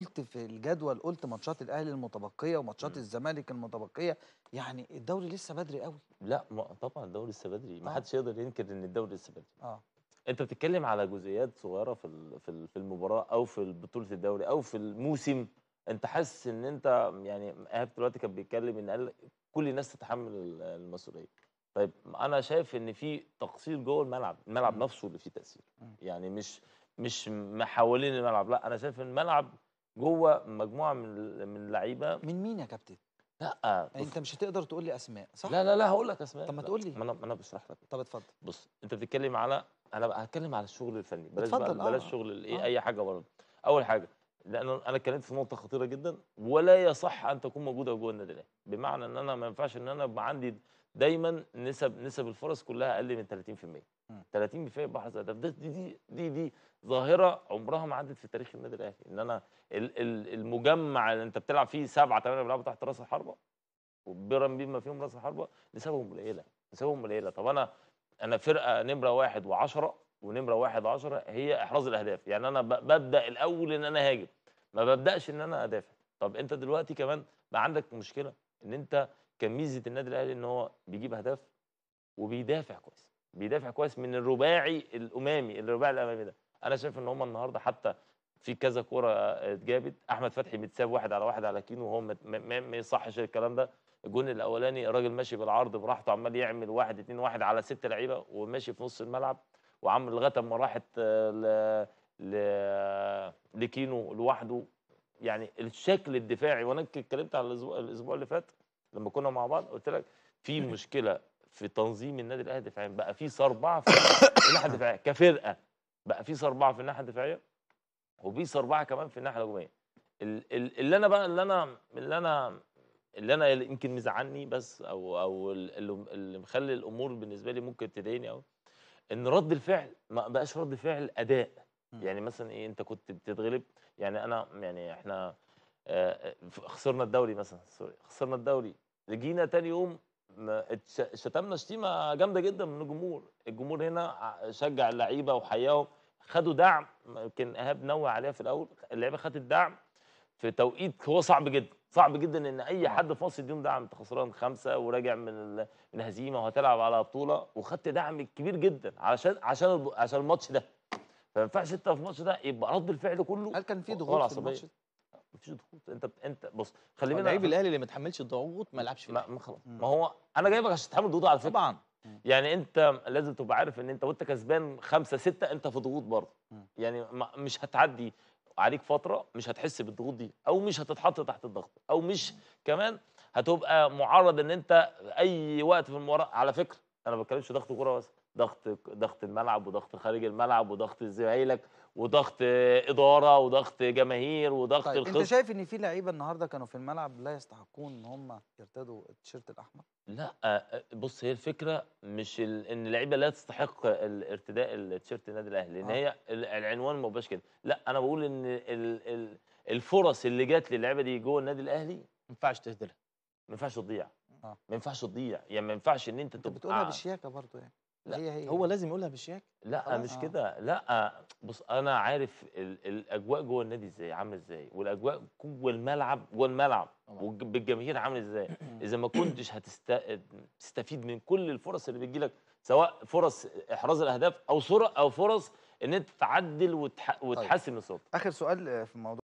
قلت في الجدول قلت ماتشات الاهلي المتبقيه وماتشات إمم. الزمالك المتبقيه يعني الدوري لسه بدري قوي لا ما طبعا الدوري لسه بدري ما آه. حدش يقدر ينكر ان الدوري لسه بدري اه انت بتتكلم على جزئيات صغيره في في المباراه او في بطوله الدوري او في الموسم انت حاسس ان انت يعني ايهاب دلوقتي كان بيتكلم ان قال كل الناس تتحمل المسؤوليه طيب انا شايف ان في تقصير جوه الملعب الملعب م. إمم. نفسه اللي فيه تاثير م. إمم. يعني مش مش حوالين الملعب لا انا شايف ان الملعب جوه مجموعه من من اللعيبه من مين يا كابتن؟ لا يعني انت مش هتقدر تقول لي اسماء صح؟ لا لا لا هقول لك اسماء طب ما تقول لي ما انا انا بشرح لك طب اتفضل بص انت بتتكلم على انا هتكلم على الشغل الفني بلاش بقى بلاش آه. شغل الايه آه. اي حاجه بره اول حاجه لان انا اتكلمت في نقطه خطيره جدا ولا يصح ان تكون موجوده جوه النادي الاهلي بمعنى ان انا ما ينفعش ان انا عندي دايما نسب نسب الفرص كلها اقل من 30% 30% بحث هدف دي, دي دي دي ظاهره عمرها ما عدت في تاريخ النادي الاهلي ان انا المجمع اللي انت بتلعب فيه سبعه ثمانيه بيلعبوا تحت راس الحربه وبيرم بما فيهم راس الحربه نسبهم قليله نسبهم قليله طب انا انا فرقه نمره واحد و10 ونمره واحد و10 هي احراز الاهداف يعني انا ببدا الاول ان انا هاجم ما ببداش ان انا ادافع طب انت دلوقتي كمان بقى عندك مشكله ان انت كان ميزه النادي الاهلي ان هو بيجيب اهداف وبيدافع كويس بيدافع كويس من الرباعي الامامي الرباعي الامامي ده انا شايف ان هم النهارده حتى في كذا كوره اتجابت احمد فتحي متساب واحد على واحد على كينو وهو ما يصحش الكلام ده الجون الاولاني الراجل ماشي بالعرض براحته عمال يعمل واحد اتنين واحد على ست لعيبه وماشي في نص الملعب وعمل الغتم ما راحت آه، ل... ل... لكينو لوحده يعني الشكل الدفاعي وانا اتكلمت على الاسبوع اللي فات لما كنا مع بعض قلت لك في مشكله في تنظيم النادي الاهلي دفاعيا بقى في صربعه في الناحيه الدفاعيه كفرقه بقى في صربعه في الناحيه الدفاعيه وفي صربعه كمان في الناحيه الهجوميه اللي انا بقى اللي انا اللي انا اللي انا يمكن مزعلني بس او او اللي مخلي الامور بالنسبه لي ممكن تضايقني او ان رد الفعل ما بقاش رد فعل اداء يعني مثلا ايه انت كنت بتتغلب يعني انا يعني احنا آه، آه، خسرنا الدوري مثلا سوري خسرنا الدوري جينا تاني يوم شتمنا شتيمه جامده جدا من الجمهور الجمهور هنا شجع اللعيبه وحياهم خدوا دعم يمكن ايهاب نوه عليها في الاول اللعيبه خدت الدعم في توقيت هو صعب جدا صعب جدا ان اي نعم. حد في مصر يديهم دعم انت خسران خمسه وراجع من من هزيمه وهتلعب على بطوله وخدت دعم كبير جدا علشان عشان عشان الماتش ده فما ينفعش انت في الماتش ده يبقى رد الفعل كله هل كان في ضغوط في الماتش مفيش ضغوط انت انت بص خلي بالك لعيب الاهلي اللي ما تحملش الضغوط ما يلعبش فيه ما خلاص ما هو انا جايبك عشان تتحمل الضغوط على فكره طبعا يعني انت لازم تبقى عارف ان انت وانت كسبان خمسة ستة انت في ضغوط برضه يعني مش هتعدي عليك فتره مش هتحس بالضغوط دي او مش هتتحط تحت الضغط او مش كمان هتبقى معرض ان انت اي وقت في المباراه على فكره انا ما بتكلمش ضغط كوره بس ضغط ضغط الملعب وضغط خارج الملعب وضغط زمايلك وضغط اداره وضغط جماهير وضغط طيب الخصم انت شايف ان في لعيبه النهارده كانوا في الملعب لا يستحقون ان هم يرتدوا التيشيرت الاحمر؟ لا آه، آه، بص هي الفكره مش ال... ان اللعيبه لا تستحق ارتداء التيشيرت النادي الاهلي لان آه. هي العنوان ما بقاش كده لا انا بقول ان ال... ال... الفرص اللي جت للعيبه دي جوه النادي الاهلي ما ينفعش تهدرها ما ينفعش تضيع آه. ما ينفعش تضيع يعني ما ينفعش ان انت تبقى بتقولها بالشياكه برضه يعني لا هي هي هو لازم يقولها بشياكه لا مش آه. كده لا بص انا عارف ال الاجواء جوه النادي ازاي عامله ازاي والاجواء جوه الملعب جوه الملعب بالجماهير عامله ازاي اذا ما كنتش هتستفيد من كل الفرص اللي بتجي لك سواء فرص احراز الاهداف او صورة او فرص ان انت تعدل وتح... طيب. وتحسن طيب. الصوت اخر سؤال آه، في الموضوع